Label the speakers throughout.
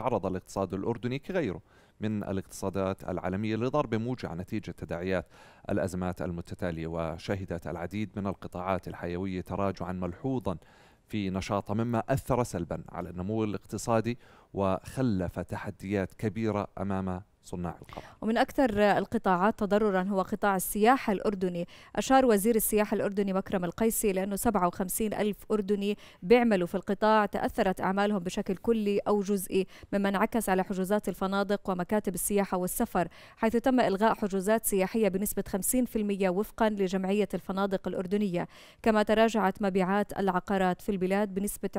Speaker 1: تعرض الاقتصاد الأردني كغيره من الاقتصادات العالمية لضرب موجع نتيجة تداعيات الأزمات المتتالية وشهدت العديد من القطاعات الحيوية تراجعا ملحوظا في نشاطها مما أثر سلبا على النمو الاقتصادي وخلف تحديات كبيرة أمام صناع القرار
Speaker 2: ومن أكثر القطاعات تضررا هو قطاع السياحة الأردني أشار وزير السياحة الأردني مكرم القيسي لأنه 57 ألف أردني بيعملوا في القطاع تأثرت أعمالهم بشكل كلي أو جزئي مما انعكس على حجوزات الفنادق ومكاتب السياحة والسفر حيث تم إلغاء حجوزات سياحية بنسبة 50% وفقا لجمعية الفنادق الأردنية كما تراجعت مبيعات العقارات في البلاد بنسبة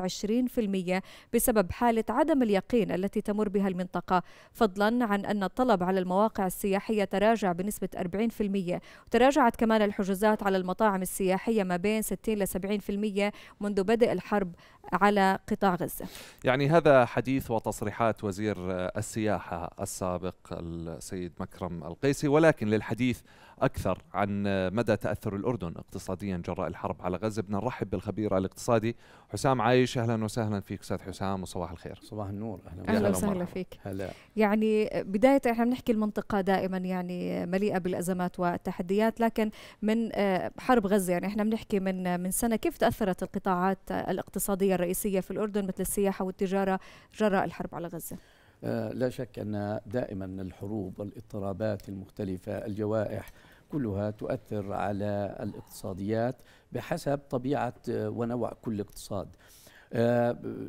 Speaker 2: 20% بسبب حالة عدم اليقين التي تمر بها المنطقة فضلا عن أن الطلب على المواقع السياحية تراجع بنسبة 40% وتراجعت كمان الحجوزات على المطاعم السياحية ما بين 60 ل 70% منذ بدء الحرب على قطاع غزة
Speaker 1: يعني هذا حديث وتصريحات وزير السياحة السابق السيد مكرم القيسي ولكن للحديث أكثر عن مدى تأثر الأردن اقتصاديا جراء الحرب على غزة بدنا نرحب بالخبير الاقتصادي حسام عايش أهلا وسهلا فيك أستاذ حسام وصباح الخير صباح النور أهلا, أهلا وسهلا فيك هلا
Speaker 2: يعني بداية حكيت احنا بنحكي المنطقه دائما يعني مليئه بالازمات والتحديات لكن من آه، حرب غزه يعني احنا بنحكي من من سنه كيف تاثرت القطاعات الاقتصاديه الرئيسيه في الاردن مثل السياحه والتجاره جراء الحرب على غزه
Speaker 3: آه، لا شك ان دائما الحروب والاضطرابات المختلفه الجوائح كلها تؤثر على الاقتصاديات بحسب طبيعه آه، ونوع كل اقتصاد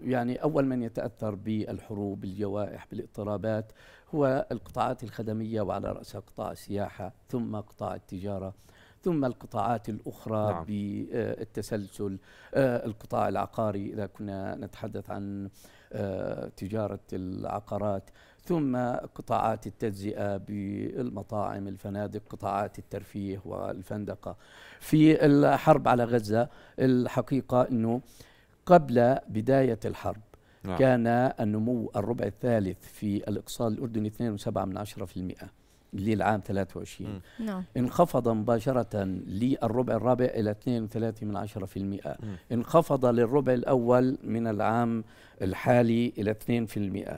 Speaker 3: يعني أول من يتأثر بالحروب الجوائح بالاضطرابات والقطاعات الخدمية وعلى رأسها قطاع السياحة ثم قطاع التجارة ثم القطاعات الأخرى نعم. بالتسلسل آه، القطاع العقاري إذا كنا نتحدث عن آه، تجارة العقارات ثم قطاعات التجزئة بالمطاعم الفنادق قطاعات الترفيه والفندقة في الحرب على غزة الحقيقة أنه قبل بداية الحرب نعم. كان النمو الربع الثالث في الاقتصاد الاردني 2.7% للعام 23 نعم انخفض مباشرة للربع الرابع إلى 2.3 من المئة. انخفض للربع الأول من العام الحالي إلى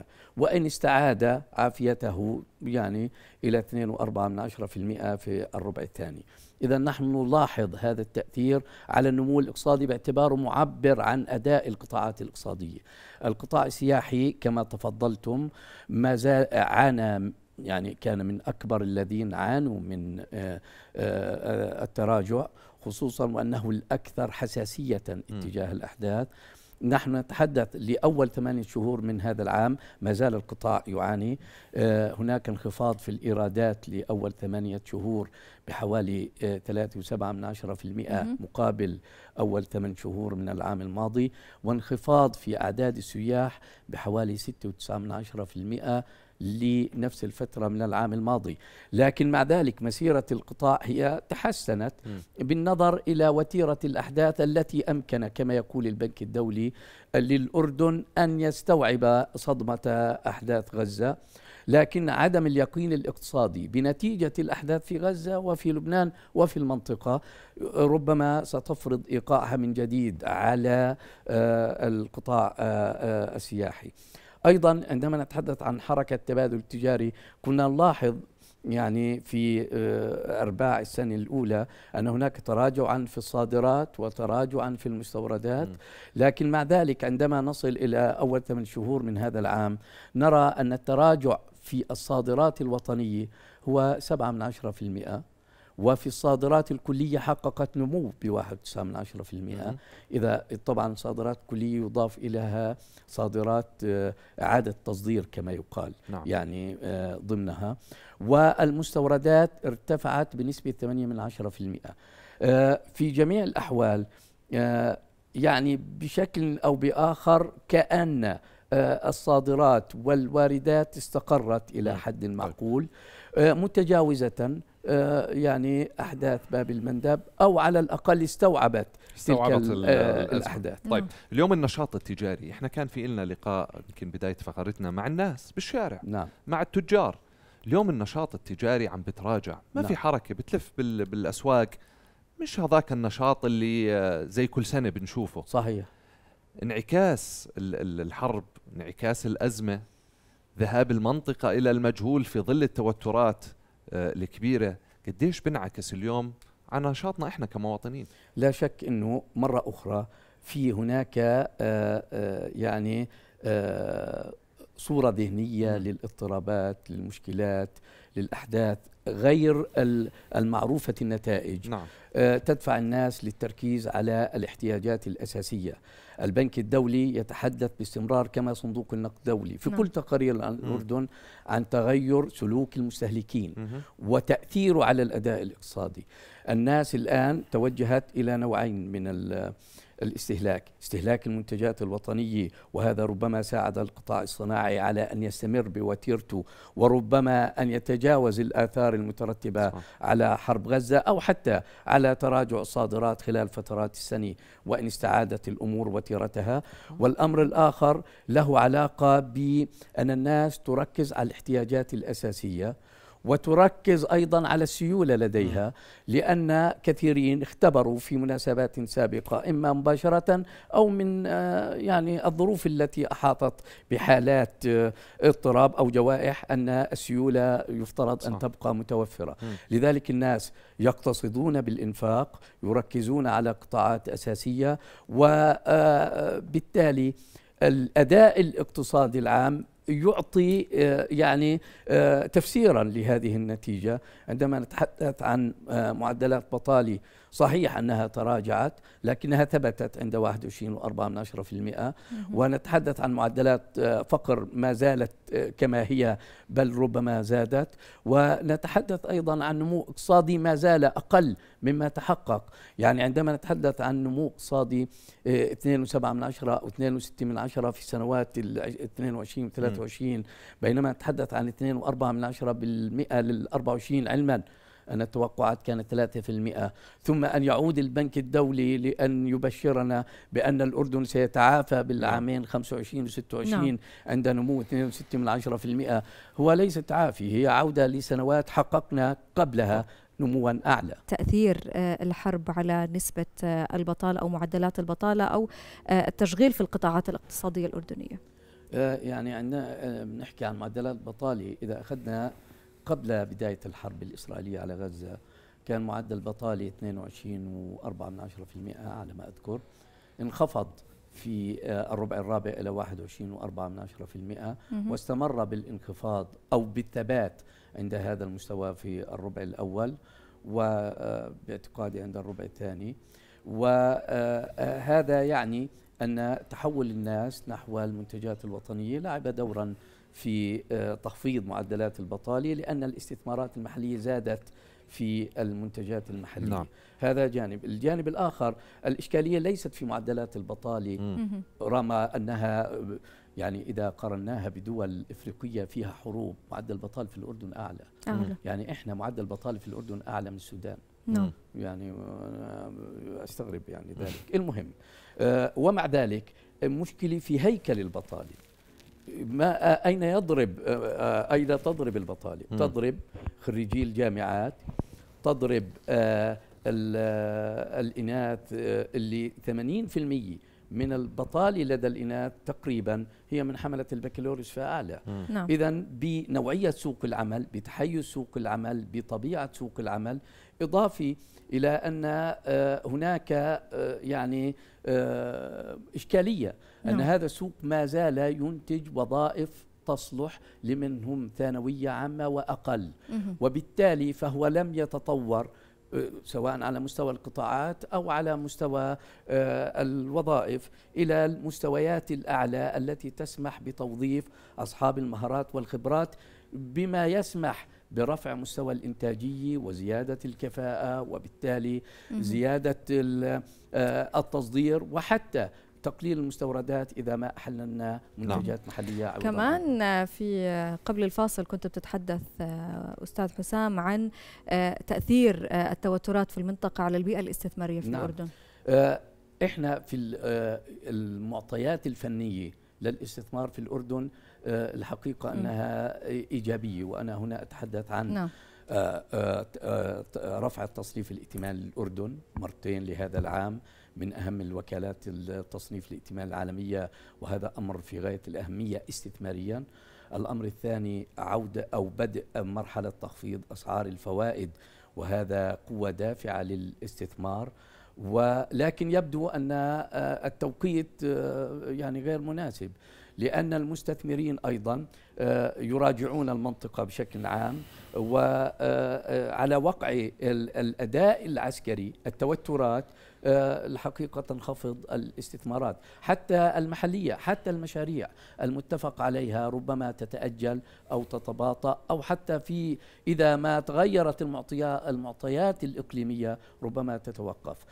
Speaker 3: 2% وإن استعاد عافيته يعني إلى 2.4 من المئة في الربع الثاني إذا نحن نلاحظ هذا التأثير على النمو الاقتصادي باعتباره معبر عن أداء القطاعات الاقتصادية القطاع السياحي كما تفضلتم ما زال عانى يعني كان من أكبر الذين عانوا من آه، آه، التراجع خصوصا وأنه الأكثر حساسية اتجاه الأحداث نحن نتحدث لأول ثمانية شهور من هذا العام ما زال القطاع يعاني آه، هناك انخفاض في الإيرادات لأول ثمانية شهور بحوالي 3.7% مقابل أول ثمان شهور من العام الماضي وانخفاض في أعداد السياح بحوالي 6.9% لنفس الفترة من العام الماضي لكن مع ذلك مسيرة القطاع هي تحسنت بالنظر إلى وتيرة الأحداث التي أمكن كما يقول البنك الدولي للأردن أن يستوعب صدمة أحداث غزة لكن عدم اليقين الاقتصادي بنتيجة الأحداث في غزة وفي لبنان وفي المنطقة ربما ستفرض إيقاعها من جديد على آه، القطاع آه، آه، السياحي أيضا عندما نتحدث عن حركة تبادل تجاري كنا نلاحظ يعني في آه، أرباع السنة الأولى أن هناك تراجعا في الصادرات وتراجعا في المستوردات لكن مع ذلك عندما نصل إلى أول ثمان شهور من هذا العام نرى أن التراجع في الصادرات الوطنية هو 7 من 10% وفي الصادرات الكلية حققت نمو ب 1.9% إذا طبعا صادرات كلية يضاف إليها صادرات آه، إعادة تصدير كما يقال نعم. يعني آه، ضمنها والمستوردات ارتفعت بنسبة 8 من آه، في جميع الأحوال يعني بشكل أو بآخر كأن الصادرات والواردات استقرت إلى نعم. حد طيب. معقول آه، متجاوزة آه، يعني أحداث باب المندب أو على الأقل استوعبت استوعبت تلك آه، الأحداث
Speaker 1: طيب نعم. اليوم النشاط التجاري إحنا كان في إلنا لقاء يمكن بداية فقرتنا مع الناس بالشارع نعم. مع التجار اليوم النشاط التجاري عم بتراجع ما نعم. في حركة بتلف بالأسواق مش هذاك النشاط اللي زي كل سنة بنشوفه صحيح انعكاس الحرب انعكاس الأزمة ذهاب المنطقة إلى المجهول في ظل التوترات آه، الكبيرة قديش بنعكس اليوم على نشاطنا إحنا كمواطنين
Speaker 3: لا شك أنه مرة أخرى في هناك آه، آه، يعني صورة ذهنية للاضطرابات للمشكلات للأحداث غير المعروفة النتائج نعم. آه، تدفع الناس للتركيز على الاحتياجات الأساسية البنك الدولي يتحدث باستمرار كما صندوق النقد الدولي في نعم. كل تقارير الأردن عن تغير سلوك المستهلكين وتأثيره على الأداء الاقتصادي الناس الآن توجهت إلى نوعين من الاستهلاك استهلاك المنتجات الوطنية وهذا ربما ساعد القطاع الصناعي على أن يستمر بوتيرته وربما أن يتجاوز الآثار المترتبة صح. على حرب غزة أو حتى على تراجع الصادرات خلال فترات السنة وإن استعادت الأمور وتيرتها والأمر الآخر له علاقة بأن الناس تركز على الاحتياجات الأساسية وتركز ايضا على السيوله لديها لان كثيرين اختبروا في مناسبات سابقه اما مباشره او من آه، يعني الظروف التي احاطت بحالات آه، اضطراب او جوائح ان السيوله يفترض ان تبقى متوفره لذلك الناس يقتصدون بالانفاق يركزون على قطاعات اساسيه وبالتالي آه، الاداء الاقتصادي العام يعطي آه، يعني آه، تفسيرا لهذه النتيجه عندما نتحدث عن آه، معدلات بطاله صحيح أنها تراجعت لكنها ثبتت عند 21.4% ونتحدث عن معدلات آه، فقر ما زالت آه، كما هي بل ربما زادت ونتحدث أيضا عن نمو اقتصادي ما زال أقل مما تحقق يعني عندما نتحدث عن نمو اقتصادي 2.7 آه، أو 2.6 في سنوات ال 22 و 23 بينما نتحدث عن 2.4 بالمئة لل 24 علما أن التوقعات كانت 3% ثم أن يعود البنك الدولي لأن يبشرنا بأن الأردن سيتعافى بالعامين 25 و 26 نعم. عند نمو 62 هو ليس تعافي هي عودة لسنوات حققنا قبلها نموا اعلى.
Speaker 2: تاثير آه، الحرب على نسبه آه، البطاله او معدلات البطاله او آه، التشغيل في القطاعات الاقتصاديه الاردنيه.
Speaker 3: يعني عندنا بنحكي عن معدلات البطاله اذا اخذنا قبل بداية الحرب الإسرائيلية على غزة كان معدل البطالة 22.4% على ما أذكر انخفض في آه، الربع الرابع إلى 21.4% واستمر بالانخفاض أو بالثبات عند هذا المستوى في الربع الأول وباعتقادي آه، عند الربع الثاني وهذا آه، يعني أن تحول الناس نحو المنتجات الوطنية لعب دورا في آه، تخفيض معدلات البطاله لان الاستثمارات المحليه زادت في المنتجات المحليه نعم. هذا جانب الجانب الاخر الاشكاليه ليست في معدلات البطاله رغم انها يعني اذا قارناها بدول افريقيه فيها حروب معدل البطاله في الاردن اعلى أعلى. يعني احنا معدل البطاله في الاردن اعلى من السودان نعم يعني آه، استغرب يعني ذلك المهم آه، ومع ذلك مشكله في هيكل البطاله ما أين يضرب أين تضرب البطالة تضرب خريجي الجامعات تضرب آه، آه، الإناث آه، اللي 80% من البطالة لدى الإناث تقريبا هي من حملة البكالوريوس فأعلى نعم. نعم. إذا بنوعية سوق العمل بتحيز سوق العمل بطبيعة سوق العمل إضافي إلى أن آه، هناك آه، يعني آه، إشكالية نعم. أن هذا السوق ما زال ينتج وظائف تصلح لمن هم ثانوية عامة وأقل وبالتالي فهو لم يتطور أه، سواء على مستوى القطاعات او على مستوى أه، الوظائف الى المستويات الاعلى التي تسمح بتوظيف اصحاب المهارات والخبرات بما يسمح برفع مستوى الإنتاجية وزيادة الكفاءة وبالتالي زيادة أه، التصدير وحتى تقليل المستوردات إذا ما أحللنا منتجات نعم. محلية أو
Speaker 2: كمان في قبل الفاصل كنت بتتحدث آه، أستاذ حسام عن آه، تأثير آه، التوترات في المنطقة على البيئة الاستثمارية في نعم. الأردن
Speaker 3: إحنا في المعطيات الفنية للاستثمار في الأردن الحقيقة أنها إيجابية وأنا هنا أتحدث عن نعم. رفع التصريف الائتماني للأردن مرتين لهذا العام من أهم الوكالات التصنيف الائتمان العالمية وهذا أمر في غاية الأهمية استثماريا الأمر الثاني عودة أو بدء مرحلة تخفيض أسعار الفوائد وهذا قوة دافعة للاستثمار ولكن يبدو أن آه، التوقيت آه، يعني غير مناسب لأن المستثمرين أيضا آه، يراجعون المنطقة بشكل عام وعلى آه، آه، وقع الأداء العسكري التوترات الحقيقة تنخفض الاستثمارات حتى المحلية حتى المشاريع المتفق عليها ربما تتأجل أو تتباطأ أو حتى في إذا ما تغيرت المعطيات الإقليمية ربما تتوقف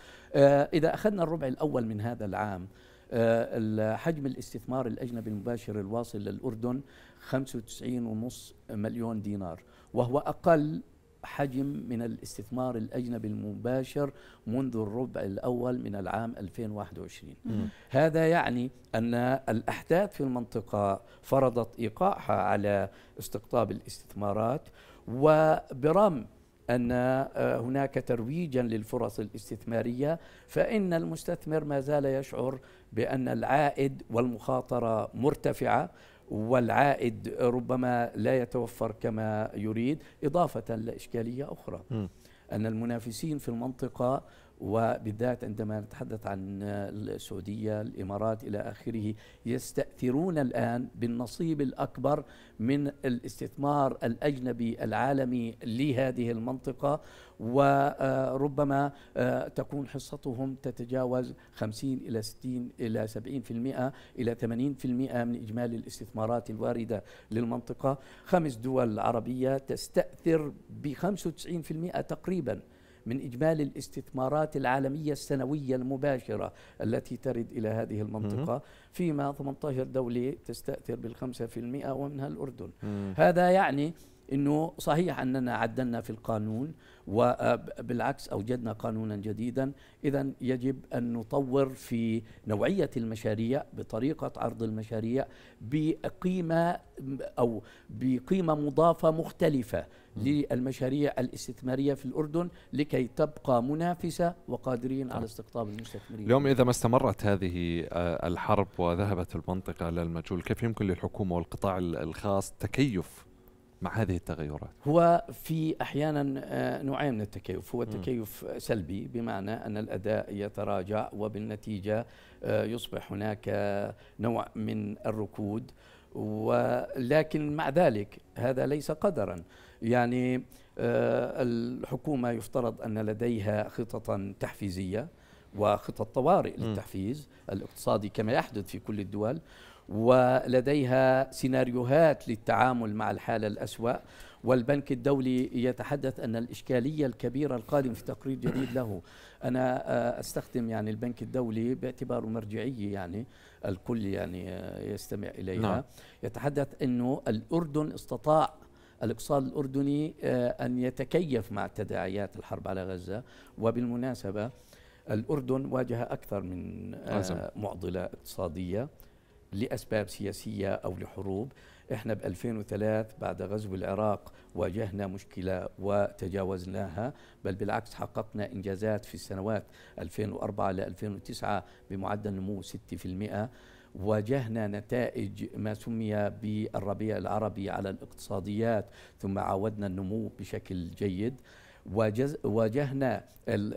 Speaker 3: إذا أخذنا الربع الأول من هذا العام آه، حجم الاستثمار الأجنبي المباشر الواصل للأردن 95.5 مليون دينار وهو أقل حجم من الاستثمار الأجنبي المباشر منذ الربع الأول من العام 2021 مم. هذا يعني أن الأحداث في المنطقة فرضت إيقاعها على استقطاب الاستثمارات وبرغم أن آه، هناك ترويجا للفرص الاستثمارية فإن المستثمر ما زال يشعر بأن العائد والمخاطرة مرتفعة والعائد ربما لا يتوفر كما يريد إضافة لإشكالية أخرى م. أن المنافسين في المنطقة وبالذات عندما نتحدث عن السعودية الإمارات إلى آخره يستأثرون الآن بالنصيب الأكبر من الاستثمار الأجنبي العالمي لهذه المنطقة وربما آه، تكون حصتهم تتجاوز 50 إلى 60 إلى 70% إلى 80% من إجمالي الاستثمارات الواردة للمنطقة خمس دول عربية تستأثر ب 95% تقريباً من إجمالي الاستثمارات العالمية السنوية المباشرة التي ترد إلى هذه المنطقة فيما 18 دولة تستأثر بالخمسة في المئة ومنها الأردن هذا يعني انه صحيح اننا عدلنا في القانون وبالعكس آه، اوجدنا قانونا جديدا اذا يجب ان نطور في نوعيه المشاريع بطريقه عرض المشاريع بقيمه او بقيمه مضافه مختلفه للمشاريع الاستثماريه في الاردن لكي تبقى منافسه وقادرين على نعم. استقطاب المستثمرين. اليوم
Speaker 1: اذا ما استمرت هذه آه، الحرب وذهبت المنطقه للمجهول، كيف يمكن للحكومه والقطاع الخاص تكيف مع هذه التغيرات
Speaker 3: هو في احيانا آه، نوعين من التكيف هو تكيف سلبي بمعنى ان الاداء يتراجع وبالنتيجه آه، يصبح هناك نوع من الركود ولكن مع ذلك هذا ليس قدرا يعني آه، الحكومه يفترض ان لديها خططا تحفيزيه وخطط طوارئ للتحفيز الاقتصادي كما يحدث في كل الدول ولديها سيناريوهات للتعامل مع الحالة الأسوأ والبنك الدولي يتحدث أن الإشكالية الكبيرة القادمة في تقرير جديد له أنا آه، أستخدم يعني البنك الدولي باعتباره مرجعية يعني الكل يعني آه، يستمع إليها نعم. يتحدث أنه الأردن استطاع الاقتصاد الاردني آه، ان يتكيف مع تداعيات الحرب على غزه وبالمناسبه الاردن واجه اكثر من معضله اقتصاديه لأسباب سياسية أو لحروب احنا ب 2003 بعد غزو العراق واجهنا مشكلة وتجاوزناها بل بالعكس حققنا إنجازات في السنوات 2004 ل 2009 بمعدل نمو 6% واجهنا نتائج ما سمي بالربيع العربي على الاقتصاديات ثم عاودنا النمو بشكل جيد واجهنا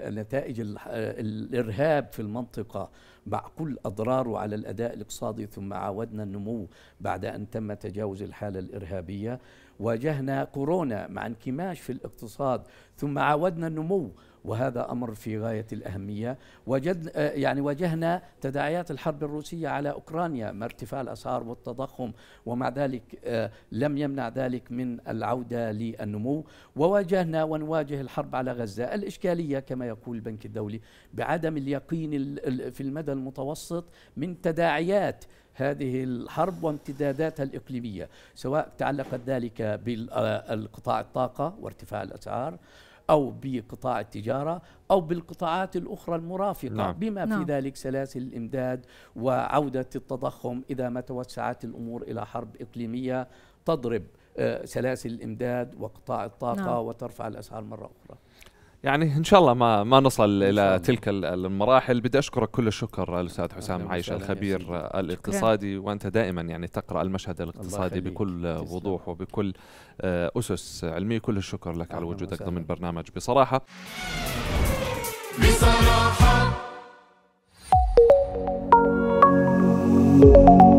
Speaker 3: نتائج الارهاب في المنطقه مع كل اضراره على الاداء الاقتصادي ثم عاودنا النمو بعد ان تم تجاوز الحاله الارهابيه واجهنا كورونا مع انكماش في الاقتصاد ثم عاودنا النمو وهذا امر في غايه الاهميه وجد آه، يعني واجهنا تداعيات الحرب الروسيه على اوكرانيا مع ارتفاع الاسعار والتضخم ومع ذلك آه، لم يمنع ذلك من العوده للنمو وواجهنا ونواجه الحرب على غزه الاشكاليه كما يقول البنك الدولي بعدم اليقين في المدى المتوسط من تداعيات هذه الحرب وامتداداتها الإقليمية سواء تعلقت ذلك بالقطاع الطاقة وارتفاع الأسعار أو بقطاع التجارة أو بالقطاعات الأخرى المرافقة نعم. بما نعم. في ذلك سلاسل الإمداد وعودة التضخم إذا ما توسعت الأمور إلى حرب إقليمية تضرب آه، سلاسل الإمداد وقطاع الطاقة نعم. وترفع الأسعار مرة أخرى
Speaker 1: يعني ان شاء الله ما ما نصل الى تلك المراحل بدي اشكرك كل الشكر الاستاذ حسام عايش الخبير الاقتصادي وانت دائما يعني تقرا المشهد الاقتصادي بكل وضوح وبكل آه، اسس علميه كل الشكر لك على وجودك ضمن برنامج بصراحه بصراحه